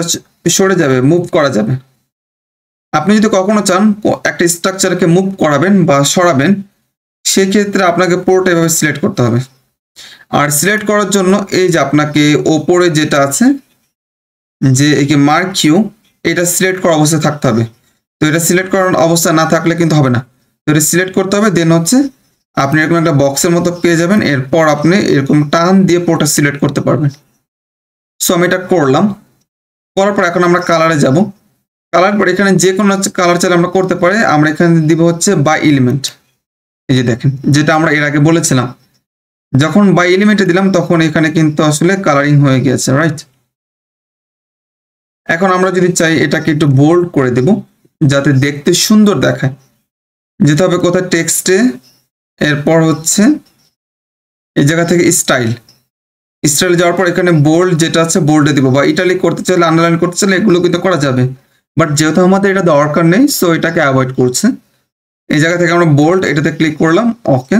সরে যাবে মুভ করা যাবে আপনি যদি কখনো চান একটা স্ট্রাকচারকে মুভ করাবেন বা সরাবেন সেক্ষেত্রে আপনাকে পুরোটা এভাবে সিলেক্ট করতে হবে আর সিলেক্ট করার জন্য এই যে আপনাকে ওপরে যেটা আছে যে একে মার্ক কিউ এটা সিলেক্ট করা অবস্থায় থাকতে হবে তো এটা সিলেক্ট করার অবস্থা না থাকলে কিন্তু হবে না তো এটা সিলেক্ট করতে হবে দেন হচ্ছে আপনি এরকম একটা বক্সের মতো পেয়ে যাবেন এরপর আপনি এরকম টান দিয়ে পোটা সিলেক্ট করতে পারবেন সো আমি এটা করলাম করার পর এখন আমরা কালারে যাব কালার পর এখানে যে কোনো হচ্ছে কালার চাইলে আমরা করতে পারি আমরা এখানে দিব হচ্ছে বাই এলিমেন্ট এই যে দেখেন যেটা আমরা এর আগে বলেছিলাম যখন বাই এলিমেন্টে দিলাম তখন এখানে কিন্তু আসলে কালারিং হয়ে গিয়েছে রাইট এখন আমরা যদি চাই এটাকে একটু বোল্ড করে দেব যাতে দেখতে সুন্দর দেখায় যেতে হবে কোথায় টেক্সটে এরপর হচ্ছে এই জায়গা থেকে স্টাইল স্টাইল যাওয়ার পর এখানে বোল্ড যেটা আছে বোল্ডে দিব বা ইটালি করতে চাইলে আন্ডারলাইন করতে চাইলে এগুলো কিন্তু করা যাবে বাট যেহেতু আমাদের এটা দরকার নেই সো এটাকে অ্যাভয়েড করছে এই জায়গা থেকে আমরা বোল্ড এটাতে ক্লিক করলাম ওকে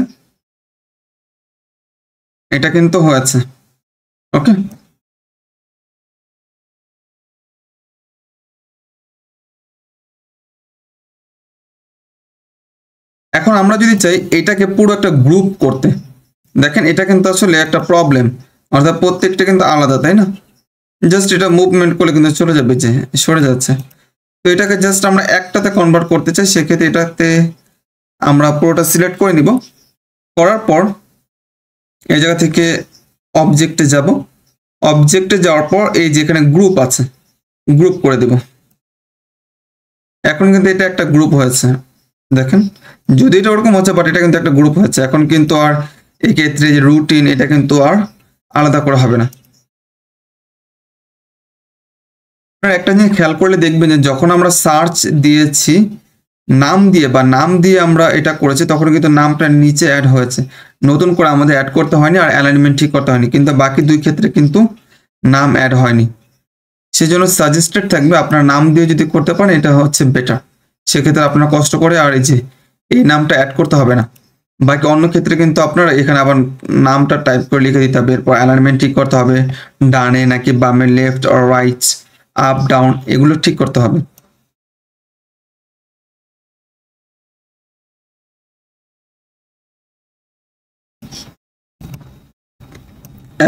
এটা কিন্তু হয়েছে ওকে এখন আমরা যদি চাই এটাকে পুরো একটা গ্রুপ করতে দেখেন এটা কিন্তু আসলে একটা প্রবলেম অর্থাৎ প্রত্যেকটা কিন্তু আলাদা তাই না জাস্ট এটা মুভমেন্ট করলে কিন্তু চলে যাবে যে সরে যাচ্ছে তো এটাকে জাস্ট আমরা একটাতে কনভার্ট করতে চাই সেক্ষেত্রে এটাতে আমরা পুরোটা সিলেক্ট করে নিব করার পর এই জায়গা থেকে অবজেক্টে যাব অবজেক্টে যাওয়ার পর এই যেখানে গ্রুপ আছে গ্রুপ করে দেব এখন কিন্তু এটা একটা গ্রুপ হয়েছে দেখেন যদি এটা ওরকম হচ্ছে বাট এটা কিন্তু একটা গ্রুপ হয়েছে এখন কিন্তু আর এক্ষেত্রে যে রুটিন এটা কিন্তু আর আলাদা করা হবে না আপনারা একটা জিনিস খেয়াল করলে দেখবেন যে যখন আমরা সার্চ দিয়েছি নাম দিয়ে বা নাম দিয়ে আমরা এটা করেছি তখন কিন্তু নামটা নিচে অ্যাড হয়েছে নতুন করে আমাদের অ্যাড করতে হয়নি আর অ্যালাইনমেন্ট ঠিক করতে হয়নি কিন্তু বাকি দুই ক্ষেত্রে কিন্তু নাম অ্যাড হয়নি সেজন্য সাজেস্টেড থাকবে আপনার নাম দিয়ে যদি করতে পারেন এটা হচ্ছে বেটার সেক্ষেত্রে আপনার কষ্ট করে আর এই যে এই নামটা অ্যাড করতে হবে না বাকি অন্য ক্ষেত্রে কিন্তু আপনার এখানে আবার নামটা টাইপ করে লিখে দিতে হবে এরপর অ্যালাইনমেন্ট ঠিক করতে হবে ডানে নাকি বামে left or right up down এগুলো ঠিক করতে হবে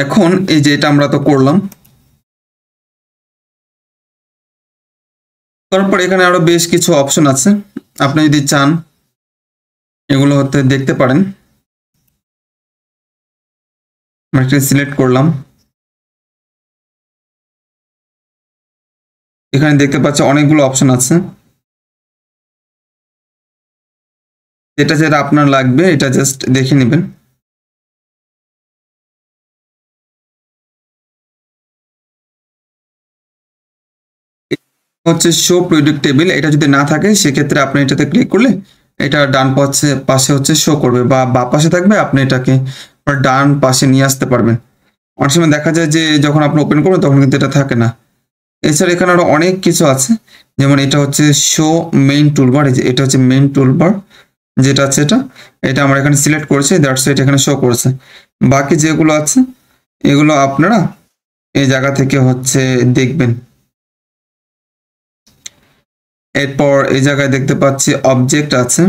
এখন এই যে এটা আমরা তো করলাম তারপর এখানে আরো বেশ কিছু অপশন আছে আপনি যদি চান এগুলো হতে দেখতে পারেন আমরা সিলেক্ট করলাম এখানে দেখতে পাচ্ছ অনেকগুলো অপশন আছে যেটা যেটা আপনার লাগবে এটা জাস্ট দেখে নেবেন হচ্ছে শো প্রোডিক্ট টেবিল এটা যদি না থাকে সেক্ষেত্রে আপনি এটাতে ক্লিক করলে এটা ডান পাশে পাশে হচ্ছে শো করবে বা বা পাশে থাকবে আপনি এটাকে ডান পাশে নিয়ে আসতে পারবেন অনেক সময় দেখা যায় যে যখন আপনি ওপেন করবেন তখন কিন্তু এটা থাকে না এছাড়া এখানে আরো অনেক কিছু আছে যেমন এটা হচ্ছে শো মেইন টুলবার এটা হচ্ছে মেইন টুলবার যেটা আছে এটা এটা আমরা এখানে সিলেক্ট করেছি দ্যাটস এটা এখানে শো করছে বাকি যেগুলো আছে এগুলো আপনারা এই জায়গা থেকে হচ্ছে দেখবেন এরপর এই জায়গায় দেখতে পাচ্ছি অবজেক্ট আছে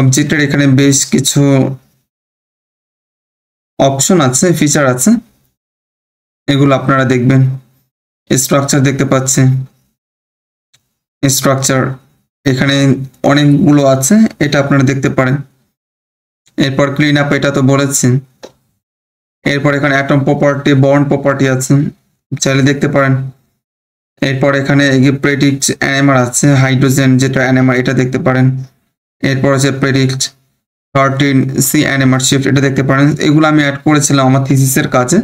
অবজেক্টের এখানে বেশ কিছু অপশন আছে ফিচার আছে এগুলো আপনারা দেখবেন স্ট্রাকচার দেখতে পাচ্ছি স্ট্রাকচার এখানে অনেকগুলো আছে এটা আপনারা দেখতে পারেন এরপর ক্লিন আপ এটা তো বলেছেন এরপর এখানে অ্যাটম প্রপার্টি বন্ড প্রপার্টি আছে চাইলে দেখতে পারেন এরপর এখানে প্রেডিক্ট অ্যানিমার আছে হাইড্রোজেন যেটা অ্যানিমার এটা দেখতে পারেন এরপর আছে predict thirteen C NMR shift এটা দেখতে পারেন এগুলো আমি অ্যাড করেছিলাম আমার থিসিসের কাজে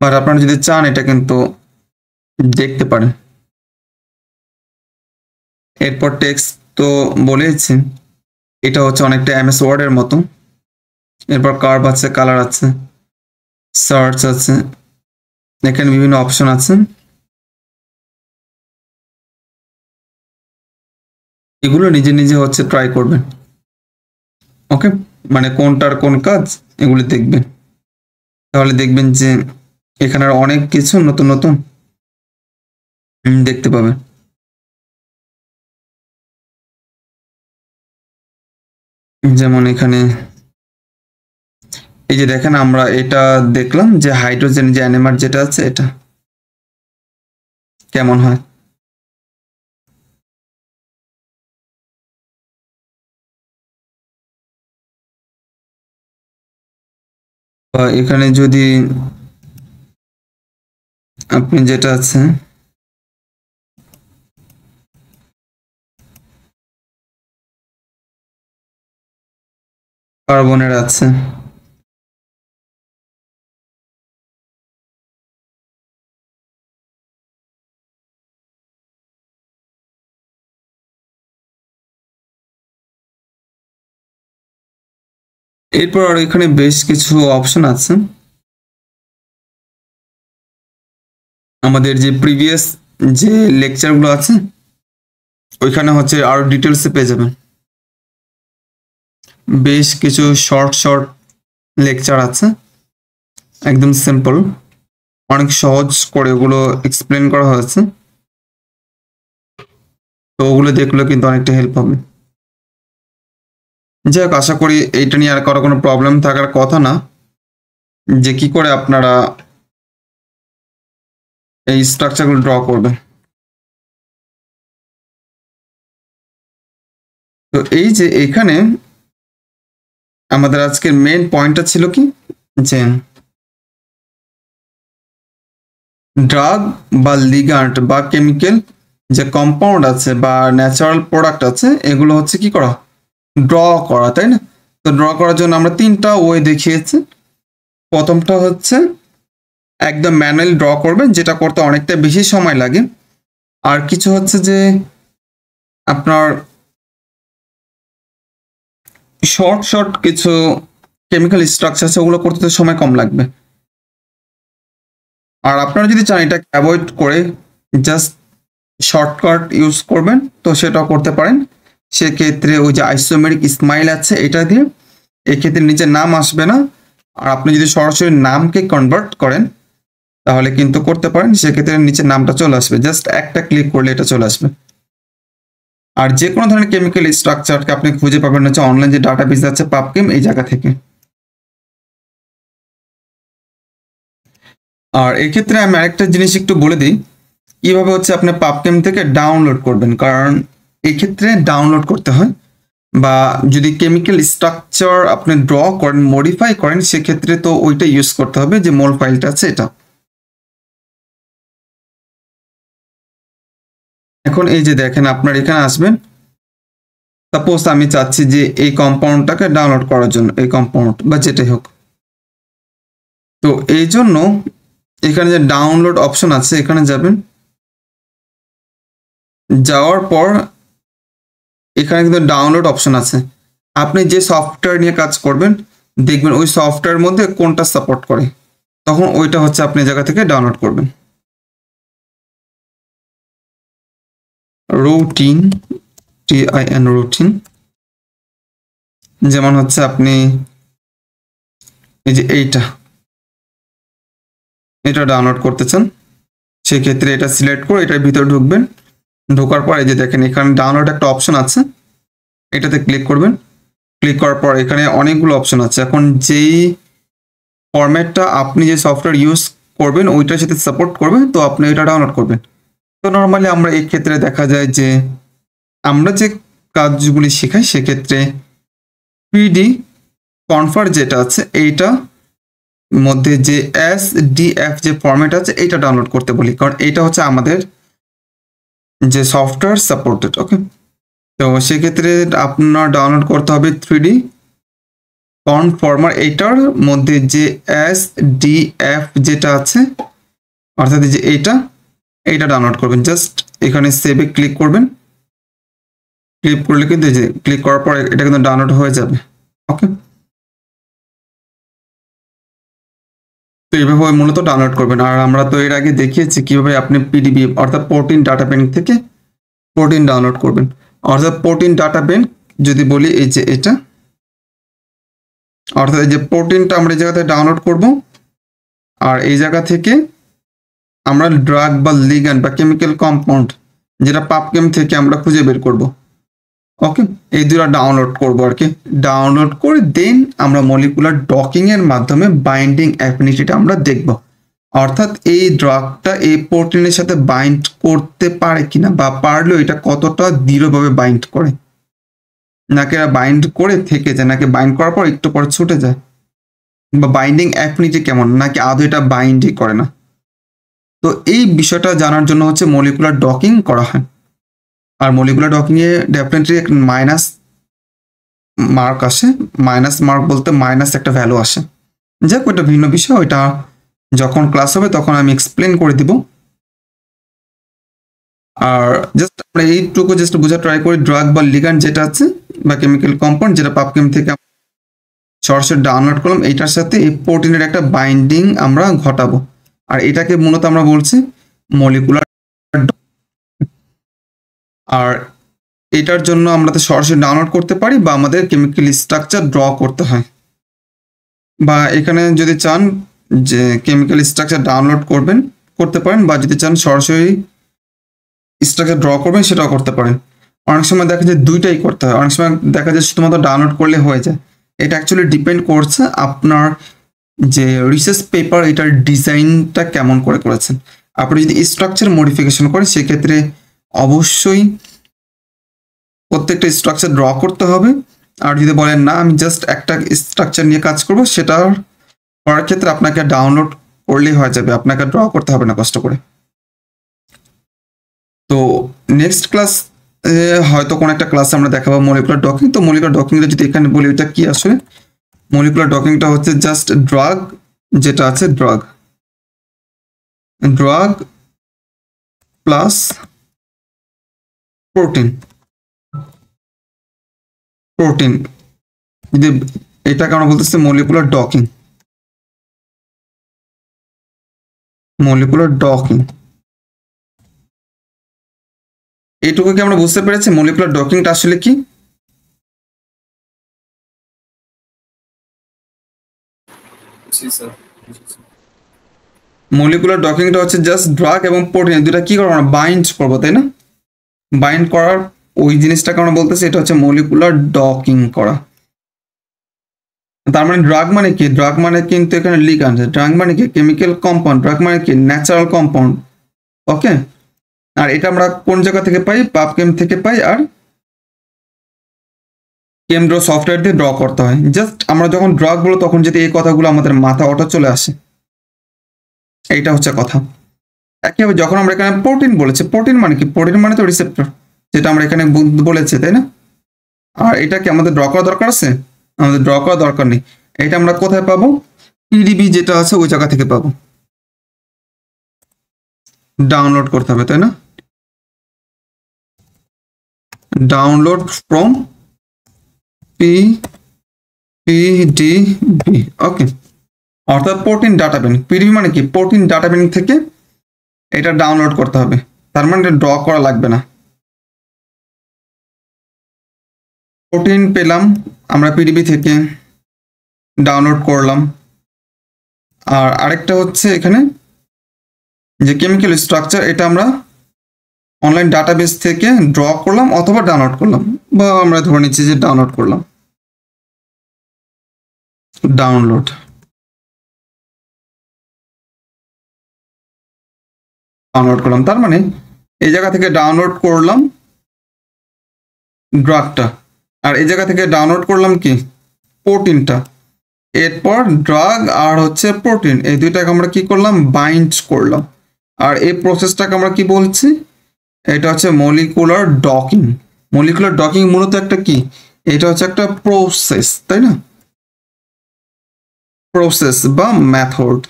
বাট আপনারা যদি চান এটা কিন্তু দেখতে পারেন এরপর টেক্সট তো বলেইছি এটা হচ্ছে অনেকটা এমএস ওয়ার্ডের মতো এরপর কার্ভ আছে কালার আছে সার্চ আছে এখানে বিভিন্ন অপশন আছে এগুলো নিজে নিজে হচ্ছে ট্রাই করবেন ওকে মানে কোনটার কোন কাজ এগুলি দেখবেন তাহলে দেখবেন যে এখানে অনেক কিছু নতুন নতুন দেখতে পাবেন যেমন এখানে এই যে দেখেন আমরা এটা দেখলাম যে হাইড্রোজেন যে অ্যানিমার যেটা আছে এটা কেমন হয় এখানে যদি আপনি যেটা আছে কার্বনের আছে এরপর আর এখানে বেশ কিছু অপশন আছে আমাদের যে প্রিভিয়াস যে লেকচারগুলো আছে ওইখানে হচ্ছে আরো ডিটেলসে পেয়ে যাবেন বেশ কিছু শর্ট শর্ট লেকচার আছে একদম সিম্পল অনেক সহজ করে ওগুলো এক্সপ্লেন করা হয়েছে তো ওগুলো দেখলে কিন্তু অনেকটা হেল্প হবে যাই হোক আশা করি এইটা নিয়ে আর কারো কোনো প্রবলেম থাকার কথা না যে কি করে আপনারা এই স্ট্রাকচারগুলো ড্র করবে তো এই যে এখানে আমাদের আজকের মেন পয়েন্টটা ছিল কি যে ড্রাগ বা লিগান্ট বা কেমিক্যাল যে কম্পাউন্ড আছে বা ন্যাচারাল প্রোডাক্ট আছে এগুলো হচ্ছে কি করা ড্র করা তাই না তো ড্র করার জন্য আমরা তিনটা ওয়ে দেখিয়েছি প্রথমটা হচ্ছে একদম ম্যানুয়ালি ড্র করবেন যেটা করতে অনেকটা বেশি সময় লাগে আর কিছু হচ্ছে যে আপনার শর্ট শর্ট কিছু কেমিক্যাল স্ট্রাকচার আছে ওগুলো করতে সময় কম লাগবে আর আপনারা যদি চান এটাকে অ্যাভয়েড করে জাস্ট শর্টকাট ইউজ করবেন তো সেটাও করতে পারেন সেক্ষেত্রে ওই যে আইসোমেরিক স্মাইল আছে এটা দিয়ে এক্ষেত্রে নিচে নাম আসবে না আর আপনি যদি সরাসরি নামকে কনভার্ট করেন তাহলে কিন্তু করতে পারেন সেক্ষেত্রে নিচে নামটা চলে আসবে জাস্ট একটা ক্লিক করলে এটা চলে আসবে আর যে কোনো ধরনের কেমিক্যাল স্ট্রাকচারকে আপনি খুঁজে পাবেন হচ্ছে অনলাইন যে ডাটাবেস আছে পাবকেম এই জায়গা থেকে আর এক্ষেত্রে আমি আরেকটা জিনিস একটু বলে দিই কীভাবে হচ্ছে আপনি পাবকেম থেকে ডাউনলোড করবেন কারণ এক্ষেত্রে ডাউনলোড করতে হয় বা যদি কেমিক্যাল স্ট্রাকচার আপনি ড্র করেন মডিফাই করেন সেক্ষেত্রে তো ওইটা ইউজ করতে হবে যে মোল ফাইলটা আছে এটা এখন এই যে দেখেন আপনার এখানে আসবেন সাপোজ আমি চাচ্ছি যে এই কম্পাউন্ডটাকে ডাউনলোড করার জন্য এই কম্পাউন্ড বা যেটাই হোক তো এই জন্য এখানে যে ডাউনলোড অপশন আছে এখানে যাবেন যাওয়ার পর এখানে কিন্তু ডাউনলোড অপশন আছে আপনি যে সফটওয়্যার নিয়ে কাজ করবেন দেখবেন ওই সফটওয়্যার মধ্যে কোনটা সাপোর্ট করে তখন ওইটা হচ্ছে আপনি জায়গা থেকে ডাউনলোড করবেন routine T I N routine যেমন হচ্ছে আপনি এই যে এইটা এটা ডাউনলোড করতে চান সেক্ষেত্রে এটা সিলেক্ট করে এটার ভিতরে ঢুকবেন ঢোকার পর এই যে দেখেন এখানে ডাউনলোড একটা অপশন আছে এটাতে ক্লিক করবেন ক্লিক করার পর এখানে অনেকগুলো অপশন আছে এখন যেই ফরম্যাটটা আপনি যে সফটওয়্যার ইউজ করবেন ওইটার সাথে সাপোর্ট করবে তো আপনি এটা ডাউনলোড করবেন তো নর্মালি আমরা এই ক্ষেত্রে দেখা যায় যে আমরা যে কাজগুলি শেখাই সেক্ষেত্রে পিডি কনফার যেটা আছে এইটা মধ্যে যে এস ডিএফ যে ফর্ম্যাট আছে এটা ডাউনলোড করতে বলি কারণ এটা হচ্ছে আমাদের যে সফটওয়্যার সাপোর্টেড ওকে তো সেক্ষেত্রে আপনার ডাউনলোড করতে হবে থ্রি ডি কনফর্মার এইটার মধ্যে যে এস ডিএফ যেটা আছে অর্থাৎ যে এইটা এইটা ডাউনলোড করবেন জাস্ট এখানে সেভে ক্লিক করবেন ক্লিক করলে কিন্তু যে ক্লিক করার পর এটা কিন্তু ডাউনলোড হয়ে যাবে ওকে তো এইভাবে মূলত ডাউনলোড করবেন আর আমরা তো এর আগে দেখিয়েছি কিভাবে আপনি পিডিবি অর্থাৎ প্রোটিন ডাটা ব্যাংক থেকে প্রোটিন ডাউনলোড করবেন অর্থাৎ প্রোটিন ডাটা ব্যাংক যদি বলি এই যে এটা অর্থাৎ এই যে প্রোটিনটা আমরা এই জায়গাতে ডাউনলোড করব আর এই জায়গা থেকে আমরা ড্রাগ বা লিগান বা কেমিক্যাল কম্পাউন্ড যেটা পাপকেম থেকে আমরা খুঁজে বের করব ওকে এই দুটা ডাউনলোড করব আর কি ডাউনলোড করে দেন আমরা মলিকুলার ডকিংয়ের মাধ্যমে বাইন্ডিং অ্যাফিনিটিটা আমরা দেখব অর্থাৎ এই ড্রাগটা এই প্রোটিনের সাথে বাইন্ড করতে পারে কিনা বা পারলেও এটা কতটা দৃঢ়ভাবে বাইন্ড করে নাকি এরা বাইন্ড করে থেকে যায় নাকি বাইন্ড করার পর একটু পর ছুটে যায় বা বাইন্ডিং অ্যাফিনিটি কেমন নাকি আদৌ এটা বাইন্ডই করে না তো এই বিষয়টা জানার জন্য হচ্ছে মলিকুলার ডকিং করা হয় আর মলিকুলার ডকিংয়ে ডেফিনেটলি এক মাইনাস মার্ক আসে মাইনাস মার্ক বলতে মাইনাস একটা ভ্যালু আসে যাক ওইটা ভিন্ন বিষয় ওইটা যখন ক্লাস হবে তখন আমি এক্সপ্লেন করে দিব আর জাস্ট আমরা এইটুকু জাস্ট বোঝা ট্রাই করি ড্রাগ বা লিগান যেটা আছে বা কেমিক্যাল কম্পাউন্ড যেটা পাপকেম থেকে সরাসরি ডাউনলোড করলাম এইটার সাথে এই প্রোটিনের একটা বাইন্ডিং আমরা ঘটাবো আর এটাকে মূলত আমরা বলছি মলিকুলার আর এটার জন্য আমরা তো সরাসরি ডাউনলোড করতে পারি বা আমাদের কেমিক্যাল স্ট্রাকচার ড্র করতে হয় বা এখানে যদি চান যে কেমিক্যাল স্ট্রাকচার ডাউনলোড করবেন করতে পারেন বা যদি চান সরাসরি স্ট্রাকচার ড্র করবেন সেটাও করতে পারেন অনেক সময় দেখা যায় দুইটাই করতে হয় অনেক সময় দেখা যায় শুধুমাত্র ডাউনলোড করলে হয়ে যায় এটা অ্যাকচুয়ালি ডিপেন্ড করছে আপনার যে রিসার্চ পেপার এটার ডিজাইনটা কেমন করে করেছেন আপনি যদি স্ট্রাকচার মডিফিকেশন করেন সেক্ষেত্রে অবশ্যই প্রত্যেকটা স্ট্রাকচার ড্র করতে হবে আর যদি বলেন না আমি জাস্ট একটা স্ট্রাকচার নিয়ে কাজ করব সেটা করার ক্ষেত্রে আপনাকে ডাউনলোড করলেই হয়ে যাবে আপনাকে ড্র করতে হবে না কষ্ট করে তো নেক্সট ক্লাস হয়তো কোনো একটা ক্লাসে আমরা দেখাবো মলিকুলার ডকিং তো মলিকুলার ডকিংটা যদি এখানে বলি ওইটা কি আসলে মলিকুলার ডকিংটা হচ্ছে জাস্ট ড্রাগ যেটা আছে drug drug plus protein protein যদি এটাকে আমরা বলতেছি মলিকুলার ডকিং মলিকুলার ডকিং এটুকু কি আমরা বুঝতে পেরেছি মলিকুলার ডকিংটা আসলে কি মলিকুলার ডকিংটা হচ্ছে জাস্ট ড্রাগ এবং প্রোটিন দুটা কি করবো বাইন্ড করবো তাই না বাইন্ড করার ওই জিনিসটাকে আমরা বলতেছে এটা হচ্ছে মলিকুলার ডকিং করা তার মানে ড্রাগ মানে কি ড্রাগ মানে কিন্তু এখানে লিগান ড্রাগ মানে কি কেমিক্যাল কম্পাউন্ড ড্রাগ মানে কি ন্যাচারাল কম্পাউন্ড ওকে আর এটা আমরা কোন জায়গা থেকে পাই পাপকেম থেকে পাই আর কেমড্রো সফটওয়্যার দিয়ে ড্র করতে হয় জাস্ট আমরা যখন ড্র করবো তখন যদি এই কথাগুলো আমাদের মাথা অটো চলে আসে এইটা হচ্ছে কথা একইভাবে যখন আমরা এখানে প্রোটিন বলেছি প্রোটিন মানে কি প্রোটিন মানে তো রিসেপ্টর যেটা আমরা এখানে বলেছে তাই না আর এটা কি আমাদের ড্র করা দরকার আছে আমাদের ড্র করা দরকার নেই এটা আমরা কোথায় পাবো পিডিবি যেটা আছে ওই জায়গা থেকে পাবো ডাউনলোড করতে হবে তাই না ডাউনলোড ফ্রম পিডিবি ওকে অর্থাৎ প্রোটিন ডাটা ব্যাংক পিডিবি মানে কি প্রোটিন ডাটা ব্যাংক থেকে এটা ডাউনলোড করতে হবে তার মানে ড্র করা লাগবে না প্রোটিন পেলাম আমরা পিডিবি থেকে ডাউনলোড করলাম আর আরেকটা হচ্ছে এখানে যে কেমিক্যাল স্ট্রাকচার এটা আমরা অনলাইন ডাটাবেস থেকে ড্র করলাম অথবা ডাউনলোড করলাম বা আমরা ধরে নিচ্ছি যে ডাউনলোড করলাম download ডাউনলোড করলাম তার মানে এই জায়গা থেকে ডাউনলোড করলাম ড্রাগটা আর এই জায়গা থেকে ডাউনলোড করলাম কি প্রোটিনটা এরপর ড্রাগ আর হচ্ছে প্রোটিন এই দুইটাকে আমরা কি করলাম বাইন্ড করলাম আর এই প্রসেসটাকে আমরা কি বলছি এটা হচ্ছে মলিকুলার ডকিং মলিকুলার ডকিং মূলত একটা কি এটা হচ্ছে একটা প্রসেস তাই না process bump method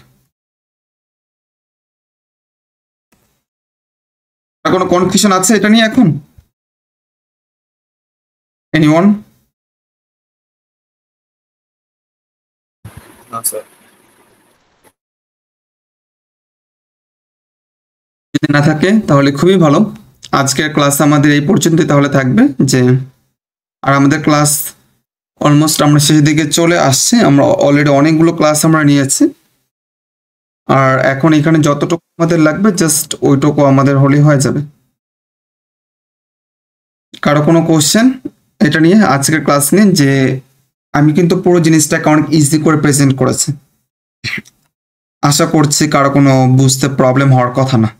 কোনো কনফিউশন আছে এটা নিয়ে এখন এনিওয়ান যদি না থাকে তাহলে খুবই ভালো আজকের ক্লাস আমাদের এই পর্যন্তই তাহলে থাকবে যে আর আমাদের ক্লাস অলমোস্ট আমরা শেষের দিকে চলে আসছি আমরা অলরেডি অনেকগুলো ক্লাস আমরা নিয়েছি আর এখন এখানে যতটুকু আমাদের লাগবে জাস্ট ওইটুকু আমাদের হলেই হয়ে যাবে কারো কোনো কোশ্চেন এটা নিয়ে আজকের ক্লাস নিন যে আমি কিন্তু পুরো জিনিসটাকে অনেক ইজি করে প্রেজেন্ট করেছি আশা করছি কারো কোনো বুঝতে প্রবলেম হওয়ার কথা না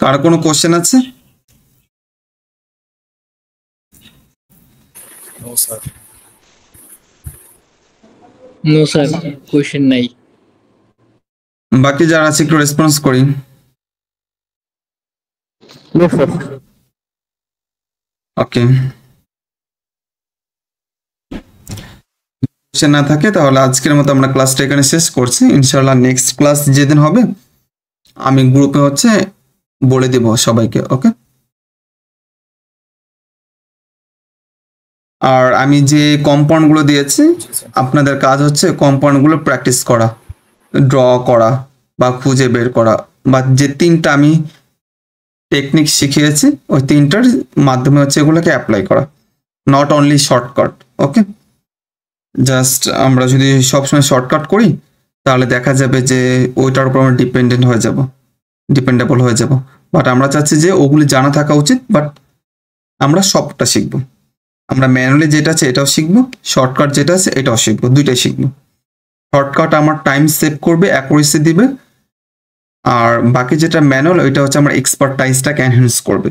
কার কোনো কোশ্চেন আছে বাকি যারা আছে একটু রেসপন্স করি ওকে না থাকে তাহলে আজকের মতো আমরা ক্লাসটা এখানে শেষ করছি ইনশাআল্লাহ নেক্সট ক্লাস যেদিন হবে আমি গ্রুপে হচ্ছে বলে দেব সবাইকে ওকে আর আমি যে কম্পাউন্ডগুলো দিয়েছি আপনাদের কাজ হচ্ছে কম্পাউন্ডগুলো প্র্যাকটিস করা ড্র করা বা খুঁজে বের করা বা যে তিনটা আমি টেকনিক শিখিয়েছি ওই তিনটার মাধ্যমে হচ্ছে এগুলোকে অ্যাপ্লাই করা not only shortcut okay just আমরা যদি সবসময় শর্টকাট করি তাহলে দেখা যাবে যে ওইটার উপর আমরা ডিপেন্ডেন্ট হয়ে যাবো ডিপেন্ডেবল হয়ে যাব বাট আমরা চাচ্ছি যে ওগুলি জানা থাকা উচিত বাট আমরা সবটা শিখব আমরা ম্যানুয়ালি যেটা আছে এটাও শিখবো শর্টকাট যেটা আছে এটাও শিখবো দুইটাই শিখবো শর্টকাট আমার টাইম সেভ করবে অ্যাকুরেসি দিবে আর বাকি যেটা ম্যানুয়াল ওইটা হচ্ছে আমার এক্সপার্টাইজটাকে এনহেন্স করবে